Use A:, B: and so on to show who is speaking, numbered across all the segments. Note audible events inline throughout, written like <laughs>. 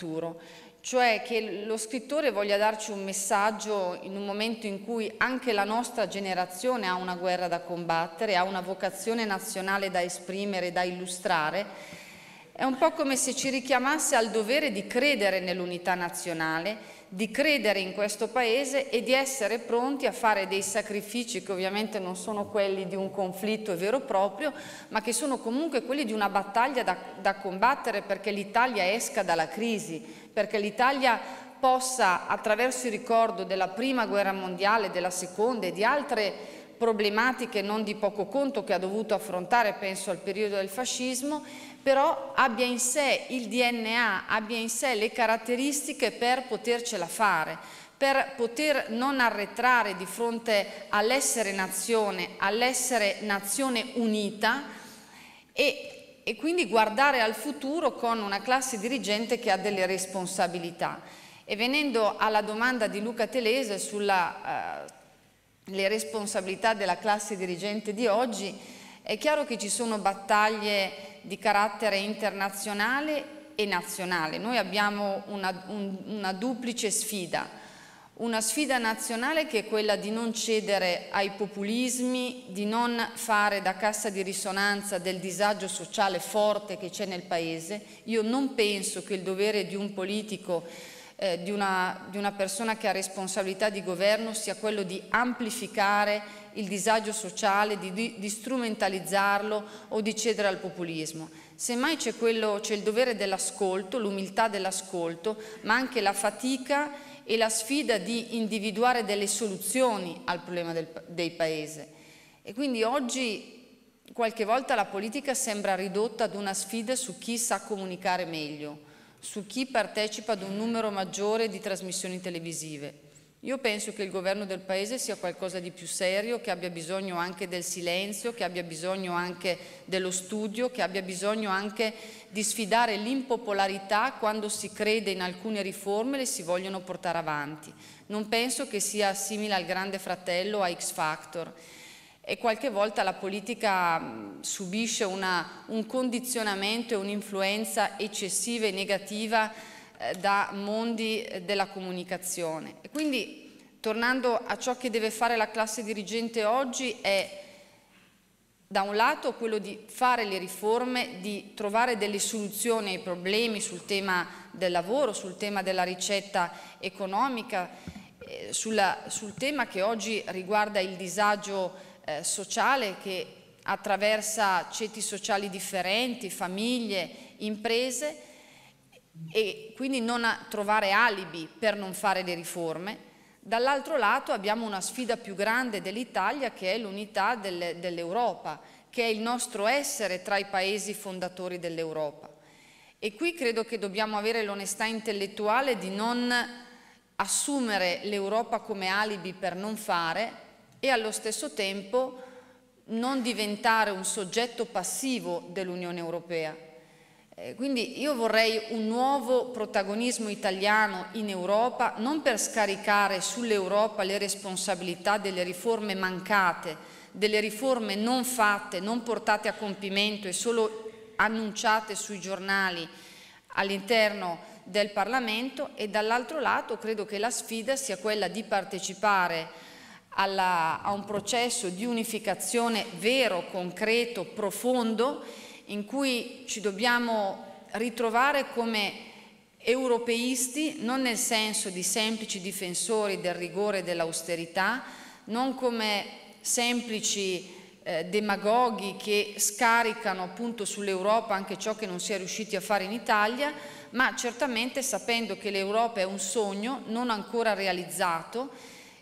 A: futuro, cioè che lo scrittore voglia darci un messaggio in un momento in cui anche la nostra generazione ha una guerra da combattere, ha una vocazione nazionale da esprimere, da illustrare, è un po' come se ci richiamasse al dovere di credere nell'unità nazionale di credere in questo paese e di essere pronti a fare dei sacrifici che ovviamente non sono quelli di un conflitto vero e proprio, ma che sono comunque quelli di una battaglia da, da combattere perché l'Italia esca dalla crisi, perché l'Italia possa attraverso il ricordo della prima guerra mondiale, della seconda e di altre problematiche non di poco conto che ha dovuto affrontare, penso al periodo del fascismo, però abbia in sé il DNA, abbia in sé le caratteristiche per potercela fare, per poter non arretrare di fronte all'essere nazione, all'essere nazione unita e, e, quindi guardare al futuro con una classe dirigente che ha delle responsabilità. E venendo alla domanda di Luca Telese sulle eh, responsabilità della classe dirigente di oggi, è chiaro che ci sono battaglie di carattere internazionale e nazionale. Noi abbiamo una, un, una duplice sfida, una sfida nazionale che è quella di non cedere ai populismi, di non fare da cassa di risonanza del disagio sociale forte che c'è nel Paese. Io non penso che il dovere di un politico, eh, di, una, di una persona che ha responsabilità di governo sia quello di amplificare il disagio sociale, di, di, di strumentalizzarlo o di cedere al populismo. Semmai c'è, il dovere dell'ascolto, l'umiltà dell'ascolto, ma anche la fatica e la sfida di individuare delle soluzioni al problema del, del Paese. E quindi oggi qualche volta la politica sembra ridotta ad una sfida su chi sa comunicare meglio, su chi partecipa ad un numero maggiore di trasmissioni televisive. Io penso che il governo del Paese sia qualcosa di più serio, che abbia bisogno anche del silenzio, che abbia bisogno anche dello studio, che abbia bisogno anche di sfidare l'impopolarità quando si crede in alcune riforme e le si vogliono portare avanti. Non penso che sia simile al grande fratello, a X Factor e qualche volta la politica mm, subisce una, un condizionamento e un'influenza eccessiva e negativa eh, da mondi eh, della comunicazione. E quindi tornando a ciò che deve fare la classe dirigente oggi è da un lato quello di fare le riforme, di trovare delle soluzioni ai problemi sul tema del lavoro, sul tema della ricetta economica, eh, sulla, sul tema che oggi riguarda il disagio eh, sociale che attraversa ceti sociali differenti, famiglie, imprese e quindi non trovare alibi per non fare le riforme. Dall'altro lato abbiamo una sfida più grande dell'Italia che è l'unità dell'Europa, che è il nostro essere tra i paesi fondatori dell'Europa. E qui credo che dobbiamo avere l'onestà intellettuale di non assumere l'Europa come alibi per non fare e allo stesso tempo non diventare un soggetto passivo dell'Unione Europea eh, quindi io vorrei un nuovo protagonismo italiano in Europa, non per scaricare sull'Europa le responsabilità delle riforme mancate, delle riforme non fatte, non portate a compimento e solo annunciate sui giornali all'interno del Parlamento e dall'altro lato credo che la sfida sia quella di partecipare alla, a un processo di unificazione vero, concreto, profondo in cui ci dobbiamo ritrovare come europeisti, non nel senso di semplici difensori del rigore e dell'austerità, non come semplici eh, demagoghi che scaricano appunto sull'Europa anche ciò che non si è riusciti a fare in Italia, ma certamente sapendo che l'Europa è un sogno non ancora realizzato,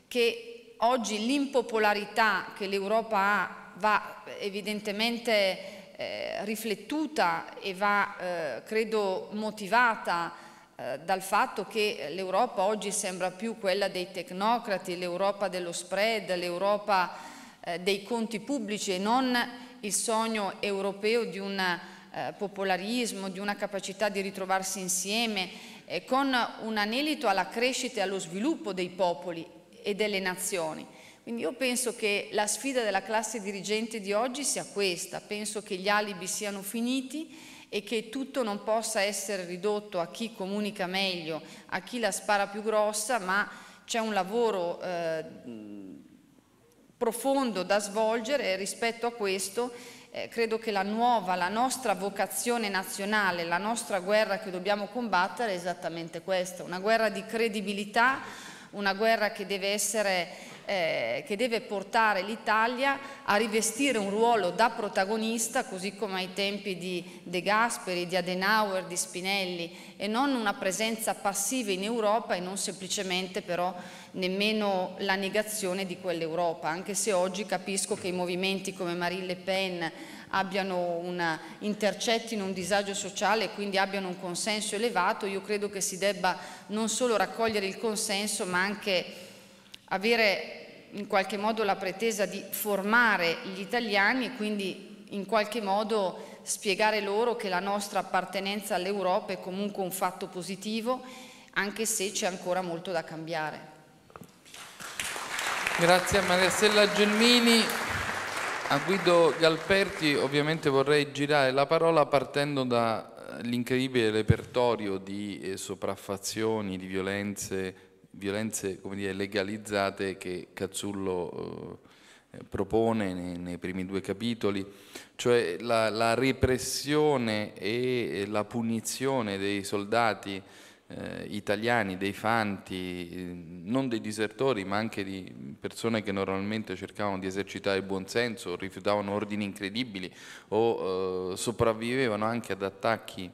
A: che oggi l'impopolarità che l'Europa ha va evidentemente eh, riflettuta e va, eh, credo, motivata eh, dal fatto che l'Europa oggi sembra più quella dei tecnocrati, l'Europa dello spread, l'Europa eh, dei conti pubblici e non il sogno europeo di un eh, popolarismo, di una capacità di ritrovarsi insieme eh, con un anelito alla crescita e allo sviluppo dei popoli e delle nazioni. Quindi io penso che la sfida della classe dirigente di oggi sia questa, penso che gli alibi siano finiti e che tutto non possa essere ridotto a chi comunica meglio, a chi la spara più grossa, ma c'è un lavoro eh, profondo da svolgere e rispetto a questo eh, credo che la nuova, la nostra vocazione nazionale, la nostra guerra che dobbiamo combattere è esattamente questa, una guerra di credibilità, una guerra che deve essere eh, che deve portare l'Italia a rivestire un ruolo da protagonista, così come ai tempi di De Gasperi, di Adenauer, di Spinelli, e non una presenza passiva in Europa e non semplicemente però nemmeno la negazione di quell'Europa, anche se oggi capisco che i movimenti come Marine Le Pen una, intercettino un disagio sociale e quindi abbiano un consenso elevato, io credo che si debba non solo raccogliere il consenso ma anche avere in qualche modo la pretesa di formare gli italiani e quindi in qualche modo spiegare loro che la nostra appartenenza all'Europa è comunque un fatto positivo, anche se c'è ancora molto da cambiare.
B: Grazie a Maria Stella Gelmini. A Guido Galperti ovviamente vorrei girare la parola partendo dall'incredibile repertorio di eh, sopraffazioni, di violenze, violenze dire, legalizzate che Cazzullo eh, propone nei, nei, primi due capitoli, cioè la, la repressione e la punizione dei soldati eh, italiani, dei fanti, eh, non dei disertori, ma anche di persone che normalmente cercavano di esercitare il buonsenso, rifiutavano ordini incredibili o eh, sopravvivevano anche ad attacchi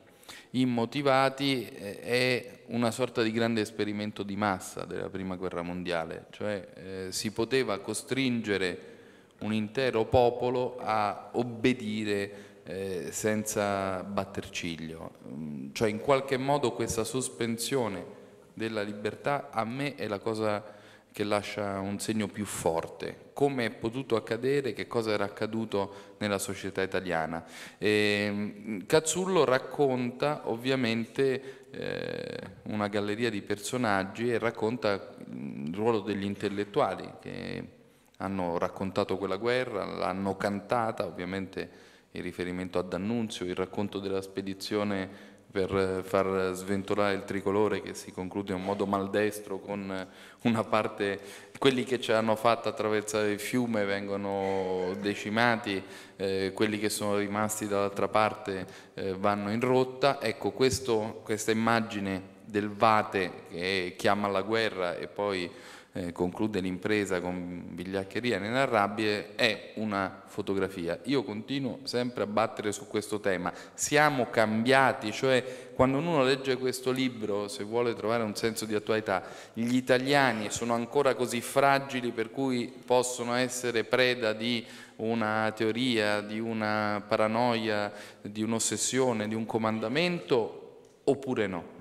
B: immotivati eh, è una sorta di grande esperimento di massa della Prima Guerra Mondiale, cioè eh, si poteva costringere un intero popolo a obbedire eh, senza batter ciglio, mm, cioè in qualche modo questa sospensione della libertà a me è la cosa più che lascia un segno più forte. Come è potuto accadere, che cosa era accaduto nella società italiana. E ehm, Cazzullo racconta ovviamente eh, una galleria di personaggi e racconta mm, il ruolo degli intellettuali che hanno raccontato quella guerra, l'hanno cantata, ovviamente in riferimento a D'Annunzio, il racconto della spedizione per eh, far sventolare il tricolore che si conclude in modo maldestro con eh, una parte, quelli che ci hanno fatto attraversare il fiume vengono decimati, eh, quelli che sono rimasti dall'altra parte eh, vanno in rotta, ecco questo, questa immagine del Vate che chiama la guerra e poi eh, conclude l'impresa con vigliaccheria inenarrabile, è una fotografia. Io continuo sempre a battere su questo tema. Siamo cambiati, cioè quando uno legge questo libro, se vuole trovare un senso di attualità, gli italiani sono ancora così fragili per cui possono essere preda di una teoria, di una paranoia, di un'ossessione, di un comandamento, oppure no?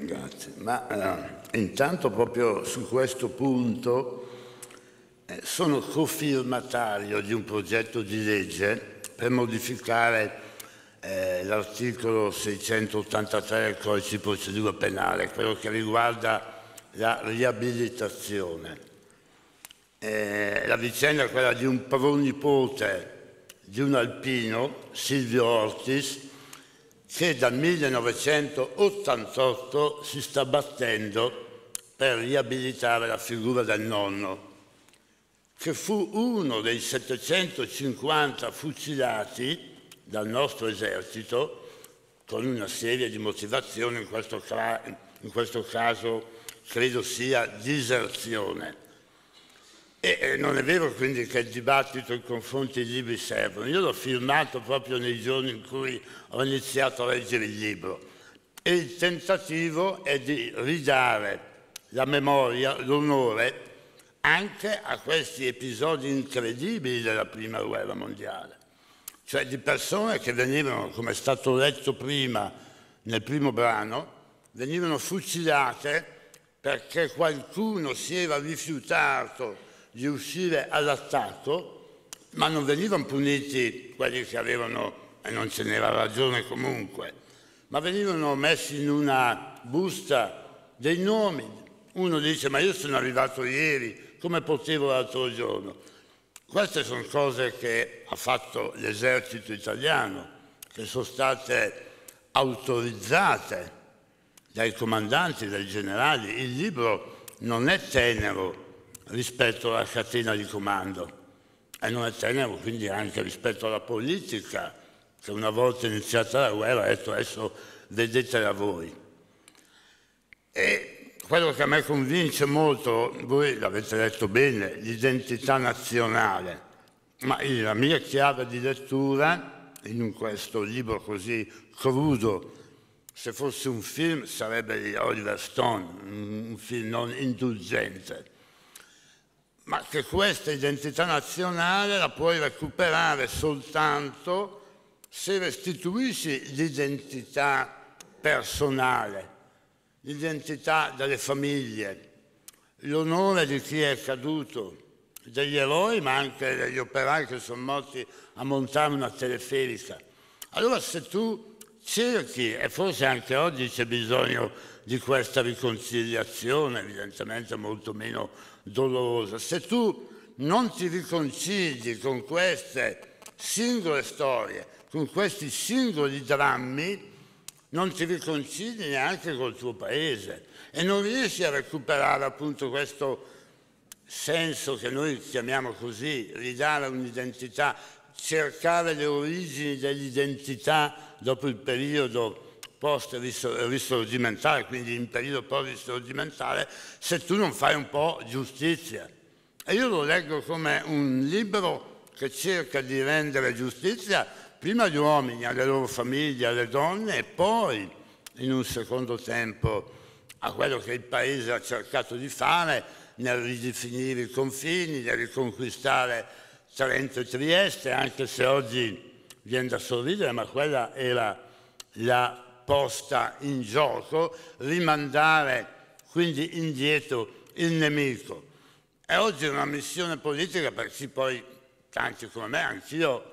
C: Grazie. Ma eh, intanto proprio su questo punto eh, sono cofirmatario di un progetto di legge per modificare eh, l'articolo 683 del codice di procedura penale, quello che riguarda la riabilitazione. Eh, la vicenda è quella di un pronipote di un alpino, Silvio Ortis, che dal 1988 si sta battendo per riabilitare la figura del nonno, che fu uno dei 750 fucilati dal nostro esercito con una serie di motivazioni, in questo, in questo caso credo sia diserzione. E non è vero quindi che il dibattito, i confronti, i libri servono. Io l'ho firmato proprio nei giorni in cui ho iniziato a leggere il libro. E il tentativo è di ridare la memoria, l'onore anche a questi episodi incredibili della Prima Guerra Mondiale. Cioè di persone che venivano, come è stato letto prima nel primo brano, venivano fucilate perché qualcuno si era rifiutato di uscire all'attacco, ma non venivano puniti quelli che avevano, e non ce n'era ragione comunque, ma venivano messi in una busta dei nomi. Uno dice ma io sono arrivato ieri, come potevo l'altro giorno? Queste sono cose che ha fatto l'esercito italiano, che sono state autorizzate dai comandanti, dai generali. Il libro non è tenero, rispetto alla catena di comando e non è tenero quindi anche rispetto alla politica che una volta iniziata la guerra ha detto adesso vedetela voi. E quello che a me convince molto, voi l'avete detto bene, l'identità nazionale, ma la mia chiave di lettura in questo libro così crudo, se fosse un film sarebbe di Oliver Stone, un film non indulgente ma che questa identità nazionale la puoi recuperare soltanto se restituisci l'identità personale, l'identità delle famiglie, l'onore di chi è caduto, degli eroi ma anche degli operai che sono morti a montare una teleferica. Allora se tu cerchi, e forse anche oggi c'è bisogno di questa riconciliazione, evidentemente molto meno dolorosa. Se tu non ti riconcili con queste singole storie, con questi singoli drammi, non ti riconcili neanche col tuo paese e non riesci a recuperare appunto questo senso che noi chiamiamo così, ridare un'identità, cercare le origini dell'identità dopo il periodo post-risorgimentale, quindi in periodo post-risorgimentale, se tu non fai un po' giustizia. E io lo leggo come un libro che cerca di rendere giustizia prima agli uomini, alle loro famiglie, alle donne e poi, in un secondo tempo, a quello che il Paese ha cercato di fare nel ridefinire i confini, nel riconquistare Trento e Trieste, anche se oggi viene da sorridere, ma quella era la posta in gioco, rimandare quindi indietro il nemico. E oggi è una missione politica per chi poi, tanti come me, anch'io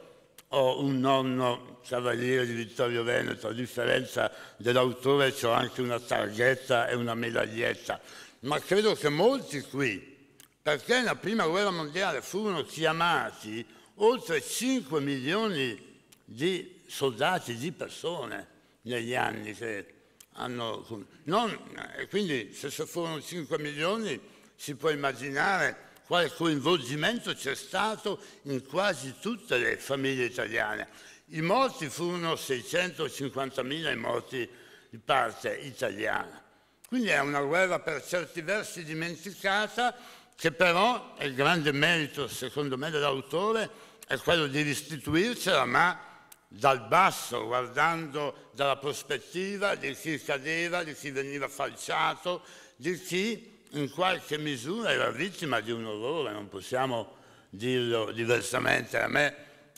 C: ho un nonno cavaliere di Vittorio Veneto, a differenza dell'autore ho anche una targhetta e una medaglietta, ma credo che molti qui, perché nella prima guerra mondiale furono chiamati oltre 5 milioni di soldati, di persone, negli anni che hanno... Non, eh, quindi se sono 5 milioni si può immaginare quale coinvolgimento c'è stato in quasi tutte le famiglie italiane. I morti furono 650.000 i morti di parte italiana. Quindi è una guerra per certi versi dimenticata che però, è il grande merito secondo me dell'autore, è quello di restituircela, ma dal basso, guardando dalla prospettiva di chi cadeva, di chi veniva falciato, di chi in qualche misura era vittima di un orrore, non possiamo dirlo diversamente. A me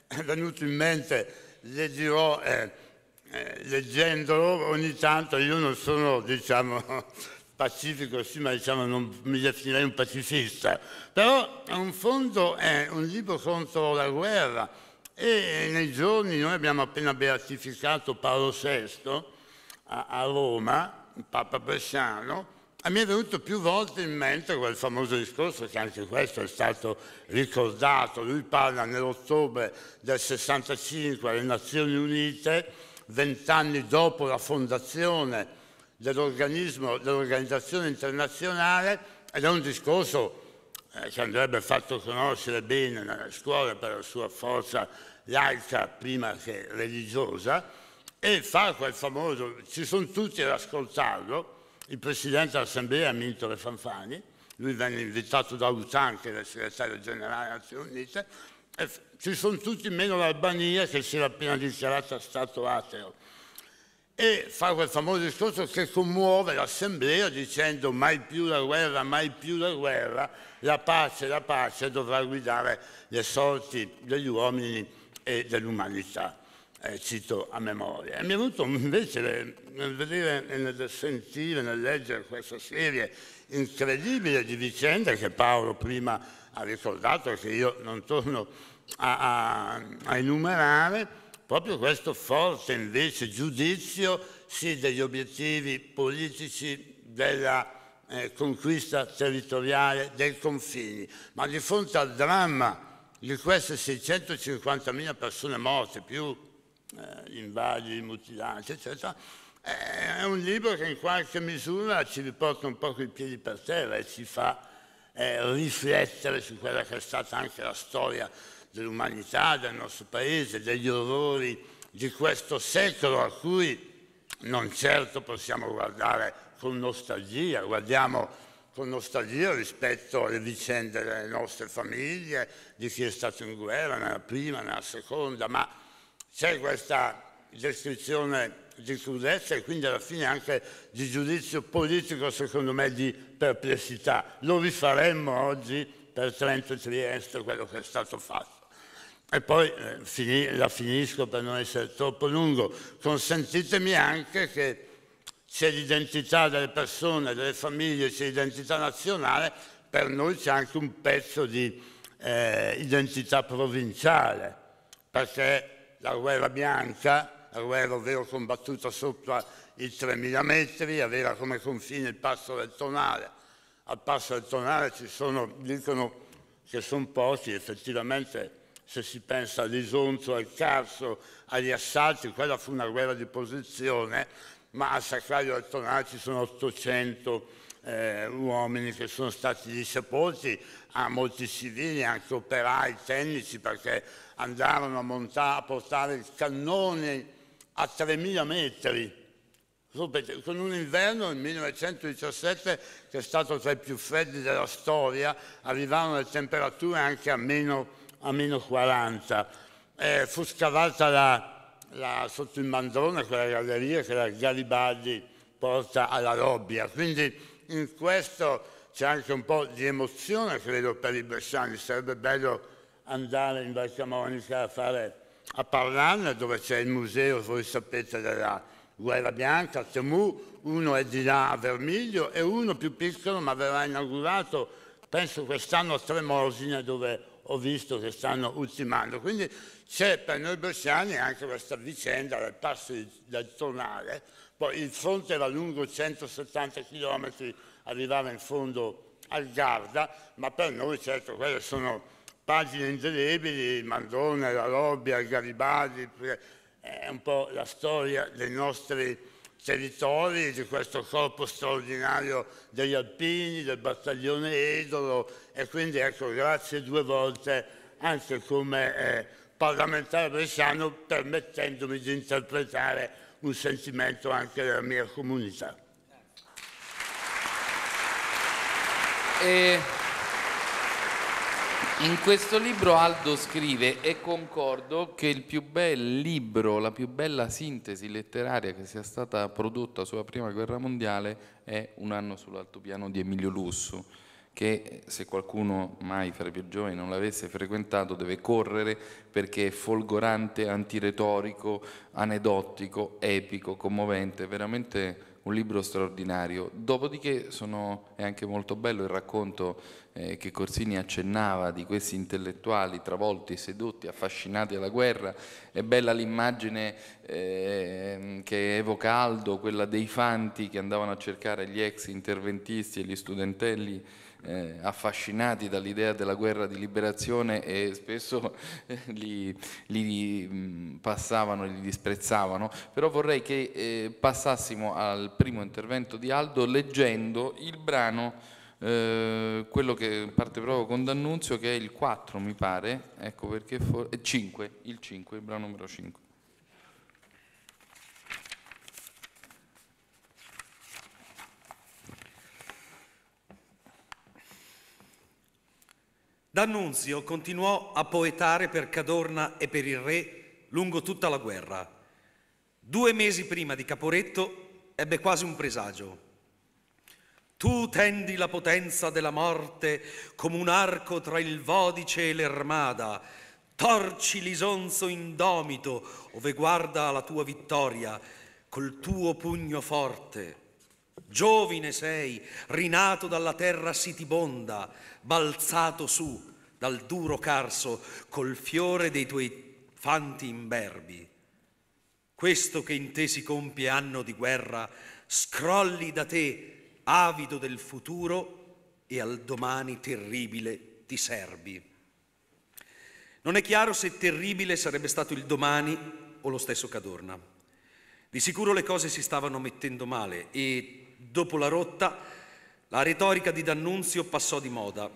C: è venuto in mente, le dirò eh, eh, leggendolo ogni tanto, io non sono, diciamo, <laughs> pacifico, sì, ma diciamo non mi definirei un pacifista, però a un fondo è un libro contro la guerra, e nei giorni, noi abbiamo appena beatificato Paolo VI a, a Roma, il Papa Bresciano, e mi è venuto più volte in mente quel famoso discorso, che anche questo è stato ricordato. Lui parla nell'ottobre del 65 alle Nazioni Unite, vent'anni dopo la fondazione dell'organizzazione internazionale, ed è un discorso eh, che andrebbe fatto conoscere bene nelle scuole per la sua forza laica prima che religiosa, e fa quel famoso, ci sono tutti ad ascoltarlo, il presidente dell'assemblea Mintore Fanfani, lui venne invitato da Utan, che era il segretario generale delle Nazioni Unite, e ci sono tutti meno l'Albania che si era appena dichiarata stato ateo. E fa quel famoso discorso che commuove l'assemblea dicendo mai più la guerra, mai più la guerra, la pace, la pace dovrà guidare le sorti degli uomini e dell'umanità, eh, cito a memoria. E mi è venuto invece nel vedere e eh, nel sentire, nel leggere questa serie incredibile di vicende che Paolo prima ha ricordato e che io non torno a, a, a enumerare, proprio questo forte invece giudizio sì degli obiettivi politici della eh, conquista territoriale dei confini, ma di fronte al dramma di queste 650.000 persone morte, più eh, invadi, mutilanti, eccetera, è un libro che in qualche misura ci riporta un po' coi piedi per terra e ci fa eh, riflettere su quella che è stata anche la storia dell'umanità, del nostro paese, degli orrori di questo secolo a cui non certo possiamo guardare con nostalgia, guardiamo con nostalgia rispetto alle vicende delle nostre famiglie, di chi è stato in guerra nella prima, nella seconda, ma c'è questa descrizione di crudezza e quindi alla fine anche di giudizio politico, secondo me, di perplessità. Lo rifaremmo oggi per Trento e Trieste quello che è stato fatto. E poi eh, fini, la finisco per non essere troppo lungo. Consentitemi anche che c'è l'identità delle persone, delle famiglie, c'è l'identità nazionale, per noi c'è anche un pezzo di eh, identità provinciale, perché la guerra bianca, la guerra ovvero combattuta sopra i 3.000 metri, aveva come confine il passo del Tonale. Al passo del Tonale ci sono, dicono che sono posti, effettivamente se si pensa all'Isonzo, al Carso, agli assalti, quella fu una guerra di posizione, ma al sacrario del sono 800 eh, uomini che sono stati discepolti, a molti civili, anche operai, tecnici, perché andarono a, montare, a portare il cannone a 3.000 metri con un inverno nel 1917 che è stato tra i più freddi della storia, arrivarono le temperature anche a meno, a meno 40. Eh, fu scavata la, la, sotto il mandrone, quella galleria che la Garibaldi porta alla Robbia. Quindi in questo c'è anche un po' di emozione, credo, per i bresciani. Sarebbe bello andare in Val a, fare, a parlarne, dove c'è il museo, voi sapete, della guerra bianca, Temu, uno è di là a Vermiglio e uno più piccolo ma verrà inaugurato, penso quest'anno a Tremosina, dove ho visto che stanno ultimando. Quindi c'è per noi bersiani anche questa vicenda del passo del Tonale, poi il fronte era lungo 170 km, arrivava in fondo al Garda, ma per noi certo quelle sono pagine indelebili, Mandone, la Robbia, Garibaldi, eh, è un po' la storia dei nostri territori di questo corpo straordinario degli alpini, del battaglione Edolo e quindi ecco grazie due volte anche come eh, parlamentare bresciano permettendomi di interpretare un sentimento anche della mia comunità. E... Eh,
B: in questo libro Aldo scrive e concordo che il più bel libro, la più bella sintesi letteraria che sia stata prodotta sulla Prima Guerra Mondiale è Un anno sull'altopiano di Emilio Lussu, che se qualcuno mai fra i più giovani non l'avesse frequentato deve correre perché è folgorante, antiretorico, anedottico, epico, commovente, veramente un libro straordinario. Dopodiché sono, è anche molto bello il racconto eh, che Corsini accennava di questi intellettuali travolti, sedotti, affascinati alla guerra. È bella l'immagine eh, che evoca Aldo, quella dei fanti che andavano a cercare gli ex interventisti e gli studentelli eh, affascinati dall'idea della guerra di liberazione e spesso eh, li, li passavano, li disprezzavano, però vorrei che eh, passassimo al primo intervento di Aldo leggendo il brano, eh, quello che parte proprio con D'Annunzio, che è il 4 mi pare, ecco perché, 5, eh, il 5, il brano numero 5.
D: D'Annunzio continuò a poetare per Cadorna e per il re lungo tutta la guerra. Due mesi prima di Caporetto ebbe quasi un presagio. Tu tendi la potenza della morte come un arco tra il Vodice e l'Ermada, torci l'isonzo indomito ove guarda la tua vittoria col tuo pugno forte. Giovine sei, rinato dalla terra sitibonda, balzato su dal duro carso col fiore dei tuoi fanti imberbi. Questo che in te si compie anno di guerra, scrolli da te, avido del futuro, e al domani terribile ti serbi. Non è chiaro se terribile sarebbe stato il domani o lo stesso Cadorna. Di sicuro le cose si stavano mettendo male e Dopo la rotta, la retorica di D'Annunzio passò di moda.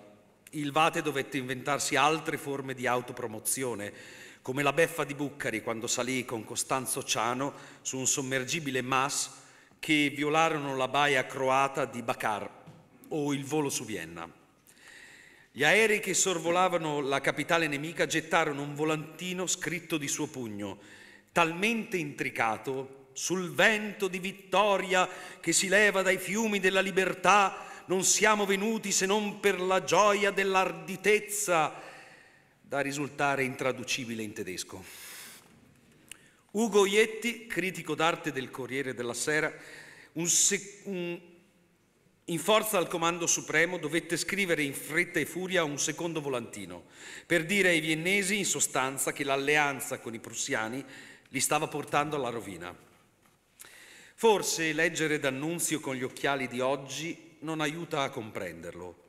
D: Il Vate dovette inventarsi altre forme di autopromozione, come la beffa di Buccari quando salì con Costanzo Ciano su un sommergibile MAS che violarono la baia croata di Bakar o il volo su Vienna. Gli aerei che sorvolavano la capitale nemica gettarono un volantino scritto di suo pugno, talmente intricato sul vento di vittoria che si leva dai fiumi della libertà, non siamo venuti se non per la gioia dell'arditezza, da risultare intraducibile in tedesco. Ugo Ietti, critico d'arte del Corriere della Sera, sec- un... in forza al Comando Supremo dovette scrivere in fretta e furia un secondo volantino per dire ai viennesi in sostanza che l'alleanza con i prussiani li stava portando alla rovina. Forse leggere D'Annunzio con gli occhiali di oggi non aiuta a comprenderlo,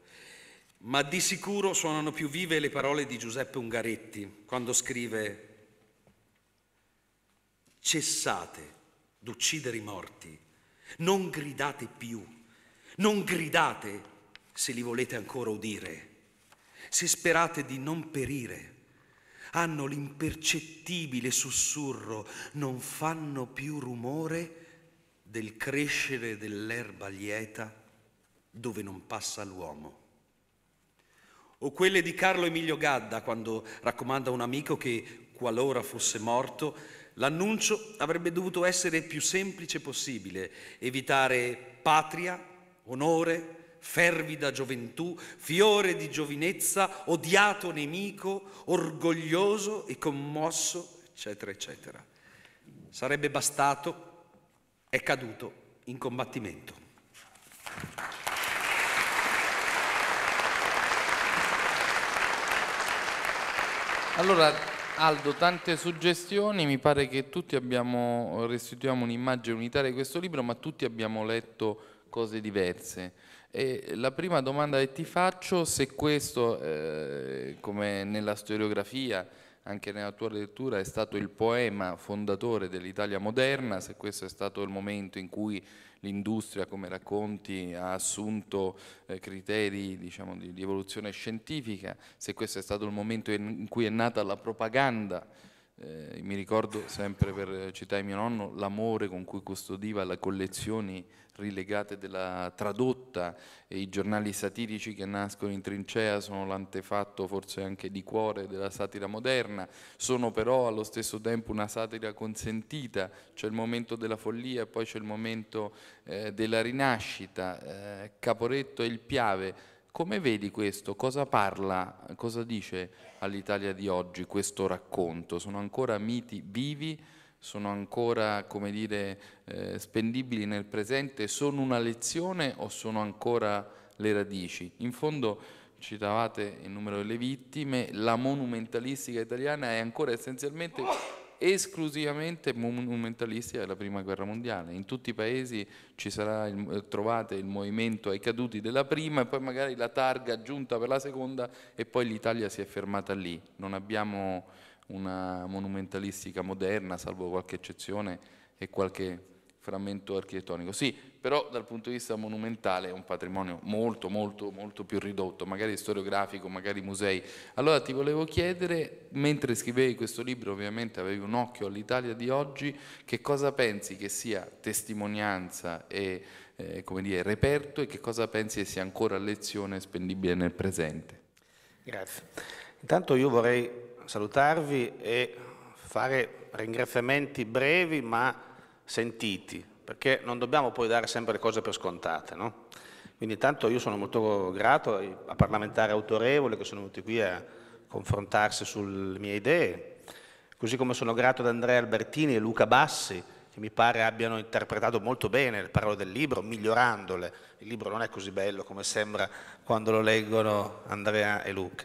D: ma di sicuro suonano più vive le parole di Giuseppe Ungaretti quando scrive Cessate d'uccidere i morti, non gridate più, non gridate se li volete ancora udire, se sperate di non perire. Hanno l'impercettibile sussurro, non fanno più rumore del crescere dell'erba lieta dove non passa l'uomo. O quelle di Carlo Emilio Gadda quando raccomanda a un amico che qualora fosse morto, l'annuncio avrebbe dovuto essere il più semplice possibile, evitare patria, onore, fervida gioventù, fiore di giovinezza, odiato nemico, orgoglioso e commosso, eccetera, eccetera. Sarebbe bastato è caduto in combattimento.
B: Allora, Aldo, tante suggestioni, mi pare che tutti abbiamo, restituiamo un'immagine unitaria di questo libro, ma tutti abbiamo letto cose diverse. E la prima domanda che ti faccio, se questo, eh, come nella storiografia, anche nella tua lettura, è stato il poema fondatore dell'Italia moderna, se questo è stato il momento in cui l'industria, come racconti, ha assunto eh, criteri diciamo, di, di evoluzione scientifica, se questo è stato il momento in cui è nata la propaganda eh, mi ricordo sempre per citare mio nonno l'amore con cui custodiva le collezioni rilegate della tradotta e i giornali satirici che nascono in trincea sono l'antefatto forse anche di cuore della satira moderna, sono però allo stesso tempo una satira consentita, c'è il momento della follia e poi c'è il momento eh, della rinascita, eh, Caporetto e il Piave come vedi questo? Cosa parla, cosa dice all'Italia di oggi questo racconto? Sono ancora miti vivi, sono ancora, come dire, eh, spendibili nel presente, sono una lezione o sono ancora le radici? In fondo citavate il numero delle vittime, la monumentalistica italiana è ancora essenzialmente esclusivamente monumentalisti della Prima Guerra Mondiale. In tutti i paesi il, trovate il movimento ai caduti della prima e poi magari la targa aggiunta per la seconda e poi l'Italia si è fermata lì. Non abbiamo una monumentalistica moderna, salvo qualche eccezione e qualche frammento architettonico. Sì, però dal punto di vista monumentale è un patrimonio molto, molto, molto più ridotto, magari storiografico, magari musei. Allora ti volevo chiedere, mentre scrivevi questo libro, ovviamente avevi un occhio all'Italia di oggi, che cosa pensi che sia testimonianza e eh, come dire, reperto
E: e che cosa pensi che sia ancora lezione
B: spendibile nel presente?
E: Grazie. Intanto io vorrei salutarvi e fare ringraziamenti brevi ma sentiti, perché non dobbiamo poi dare sempre le cose per scontate. No? Quindi intanto io sono molto grato a parlamentari autorevoli che sono venuti qui a confrontarsi sulle mie idee, così come sono grato ad Andrea Albertini e Luca Bassi, che mi pare abbiano interpretato molto bene le parole del libro, migliorandole. Il libro non è così bello come sembra quando lo leggono Andrea e Luca.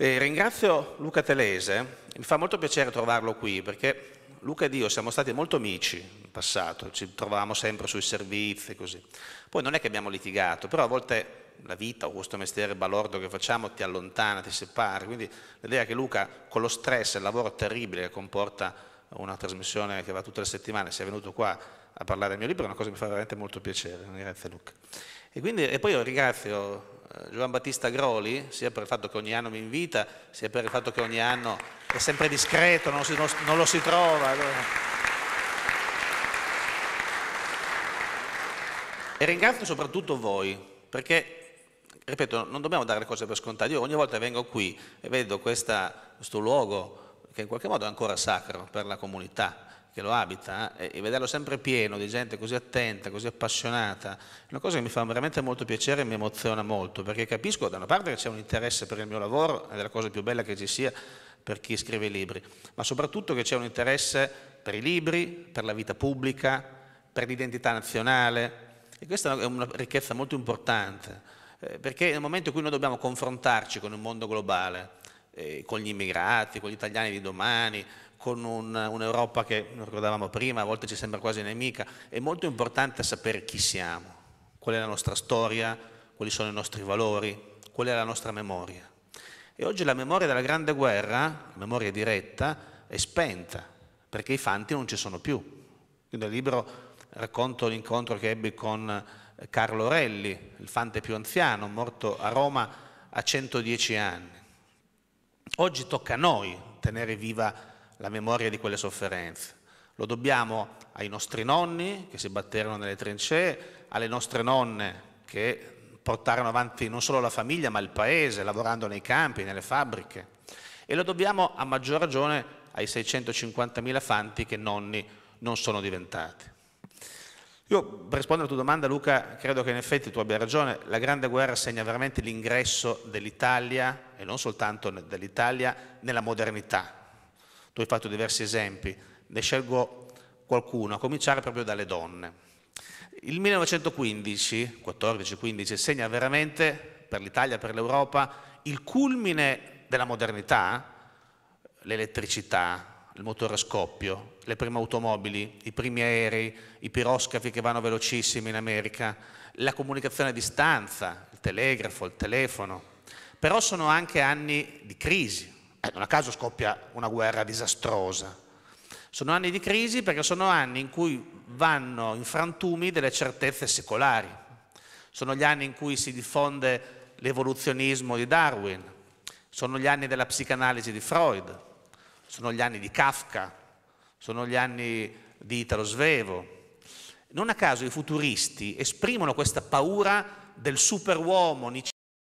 E: E ringrazio Luca Telese, mi fa molto piacere trovarlo qui perché Luca ed io siamo stati molto amici in passato, ci trovavamo sempre sui servizi, così. Poi non è che abbiamo litigato, però a volte la vita o questo mestiere balordo che facciamo ti allontana, ti separa, quindi l'idea che Luca con lo stress e il lavoro terribile che comporta una trasmissione che va tutte le settimane sia venuto qua a parlare del mio libro è una cosa che mi fa veramente molto piacere, grazie Luca. E, quindi, e poi ringrazio eh, Giovan Battista Groli, sia per il fatto che ogni anno mi invita, sia per il fatto che ogni anno è sempre discreto, non, si, non, non lo si trova. E ringrazio soprattutto voi, perché, ripeto, non dobbiamo dare le cose per scontate. Io ogni volta vengo qui e vedo questa, questo luogo che in qualche modo è ancora sacro per la comunità, che lo abita eh, e, e vederlo sempre pieno di gente così attenta, così appassionata, è una cosa che mi fa veramente molto piacere e mi emoziona molto, perché capisco da una parte che c'è un interesse per il mio lavoro, è la cosa più bella che ci sia per chi scrive libri, ma soprattutto che c'è un interesse per i libri, per la vita pubblica, per l'identità nazionale, e questa è una ricchezza molto importante, eh, perché nel momento in cui noi dobbiamo confrontarci con il mondo globale, eh, con gli immigrati, con gli italiani di domani, con un'Europa un che, lo ricordavamo prima, a volte ci sembra quasi nemica. È molto importante sapere chi siamo, qual è la nostra storia, quali sono i nostri valori, qual è la nostra memoria. E oggi la memoria della Grande Guerra, la memoria diretta, è spenta, perché i fanti non ci sono più. Io nel libro racconto l'incontro che ebbi con eh, Carlo Orelli, il fante più anziano, morto a Roma a 110 anni. Oggi tocca a noi tenere viva la la memoria di quelle sofferenze. Lo dobbiamo ai nostri nonni che si batterono nelle trincee, alle nostre nonne che portarono avanti non solo la famiglia ma il paese, lavorando nei campi, nelle fabbriche. E lo dobbiamo a maggior ragione ai 650.000 fanti che nonni non sono diventati. Io per rispondere alla tua domanda Luca, credo che in effetti tu abbia ragione, la Grande Guerra segna veramente l'ingresso dell'Italia, e non soltanto dell'Italia, nella modernità, tu hai fatto diversi esempi, ne scelgo qualcuno, a cominciare proprio dalle donne. Il 1915, 14-15, segna veramente per l'Italia, per l'Europa, il culmine della modernità, l'elettricità, il motore a scoppio, le prime automobili, i primi aerei, i piroscafi che vanno velocissimi in America, la comunicazione a distanza, il telegrafo, il telefono. Però sono anche anni di crisi, eh, non a caso scoppia una guerra disastrosa. Sono anni di crisi perché sono anni in cui vanno in frantumi delle certezze secolari. Sono gli anni in cui si diffonde l'evoluzionismo di Darwin. Sono gli anni della psicanalisi di Freud. Sono gli anni di Kafka. Sono gli anni di Italo Svevo. Non a caso i futuristi esprimono questa paura del superuomo